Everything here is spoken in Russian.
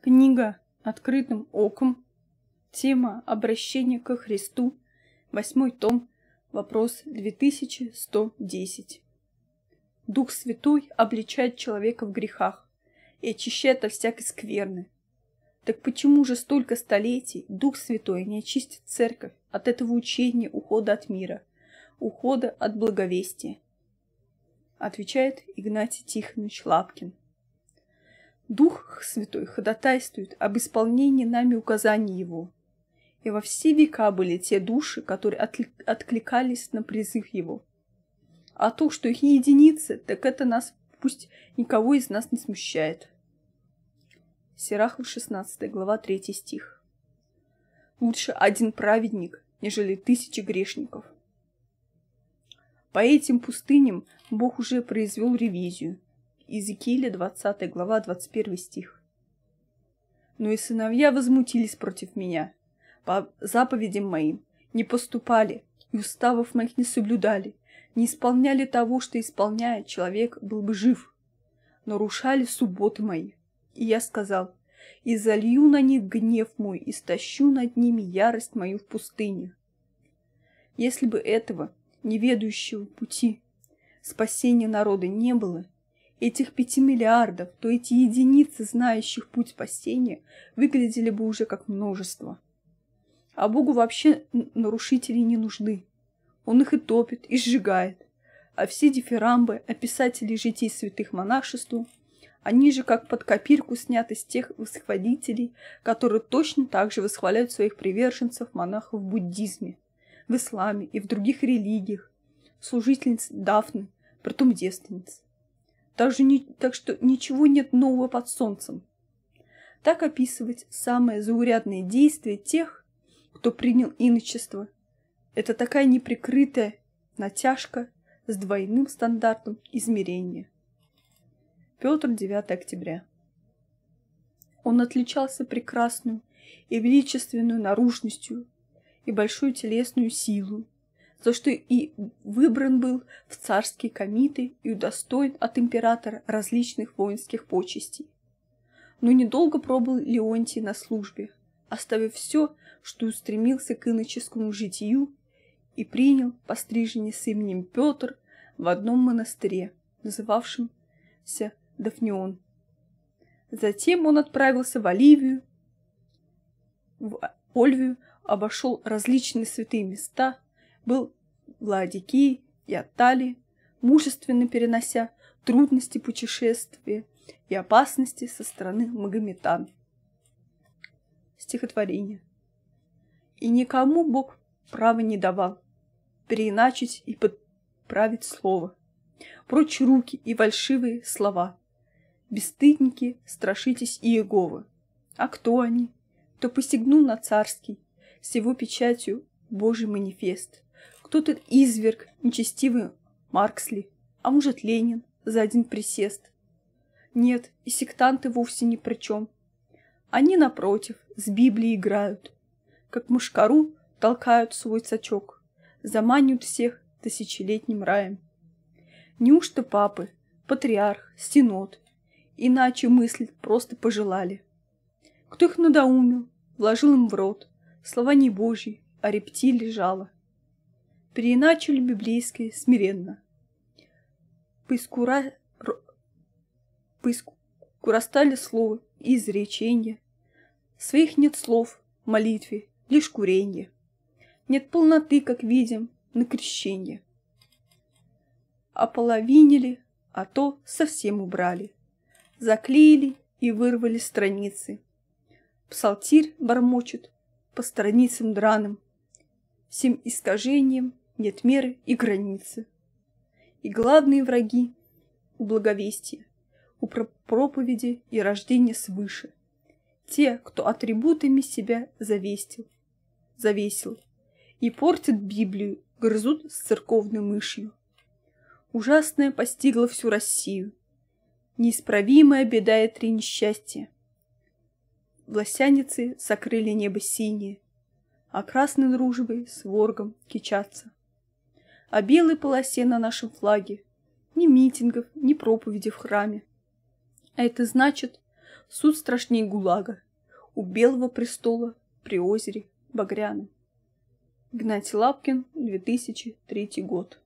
Книга «Открытым оком». Тема «Обращение ко Христу». Восьмой том. Вопрос 2110. Дух Святой обличает человека в грехах и очищает от всякой скверны. Так почему же столько столетий Дух Святой не очистит церковь от этого учения ухода от мира, ухода от благовестия? Отвечает Игнатий Тихонович Лапкин. Дух Дух Святой ходатайствует об исполнении нами указаний Его. И во все века были те души, которые откликались на призыв Его. А то, что их не единицы, так это нас пусть никого из нас не смущает. Сираху 16, глава 3 стих. Лучше один праведник, нежели тысячи грешников. По этим пустыням Бог уже произвел ревизию – Иезекииля, 20 глава, 21 стих. «Но «Ну и сыновья возмутились против меня, по заповедям моим, не поступали, и уставов моих не соблюдали, не исполняли того, что исполняя, человек был бы жив, нарушали субботы мои. И я сказал, и залью на них гнев мой, и стащу над ними ярость мою в пустыне. Если бы этого, неведущего пути, спасения народа не было, этих пяти миллиардов, то эти единицы, знающих путь спасения, выглядели бы уже как множество. А Богу вообще нарушителей не нужны. Он их и топит, и сжигает. А все дифирамбы, описатели житий святых монашеству, они же как под копирку сняты с тех восхвалителей, которые точно так же восхваляют своих приверженцев монахов в буддизме, в исламе и в других религиях, служительниц Дафны, притом девственниц. Также не, так что ничего нет нового под солнцем. Так описывать самое заурядное действие тех, кто принял иночество. Это такая неприкрытая натяжка с двойным стандартом измерения. Петр 9 октября. Он отличался прекрасную и величественную наружностью и большую телесную силу, за что и выбран был в царские комиты и удостоен от императора различных воинских почестей. Но недолго пробыл Леонтий на службе, оставив все, что устремился к иноческому житию, и принял пострижение с именем Петр в одном монастыре, называвшемся Дафнион. Затем он отправился в Оливию, в Ольвию, обошел различные святые места, был Владики и оттали, мужественно перенося трудности путешествия и опасности со стороны Магометан. Стихотворение. И никому Бог права не давал переиначить и подправить слово. Прочь руки и фальшивые слова. Бесстыдники, страшитесь Иеговы. А кто они? Кто посягнул на царский, с его печатью Божий манифест – кто тут изверг, нечестивый Марксли, а может Ленин за один присест. Нет, и сектанты вовсе ни при чем. Они, напротив, с Библией играют. Как мушкару толкают свой сачок, заманивают всех тысячелетним раем. Неужто папы, патриарх, стенот иначе мыслить просто пожелали? Кто их надоумил, вложил им в рот слова не божьи, а рептилий жало? переначали библейские смиренно. Поискура... Поискурастали слова и изречения. Своих нет слов, молитве, лишь куренье. Нет полноты, как видим, на крещенье. Ополовинили, а то совсем убрали. Заклеили и вырвали страницы. Псалтирь бормочет по страницам драным, всем искажениям нет меры и границы. И главные враги у благовестия, у проповеди и рождения свыше. Те, кто атрибутами себя завестил, завесил и портит Библию, грызут с церковной мышью. Ужасное постигло всю Россию. Неисправимая беда и три несчастья. Власяницы сокрыли небо синее, о а красной дружбой, с воргом кичаться. О белой полосе на нашем флаге, ни митингов, ни проповеди в храме. А это значит, суд страшней ГУЛАГа, у Белого престола при озере Багряном. Гнать Лапкин, 2003 год.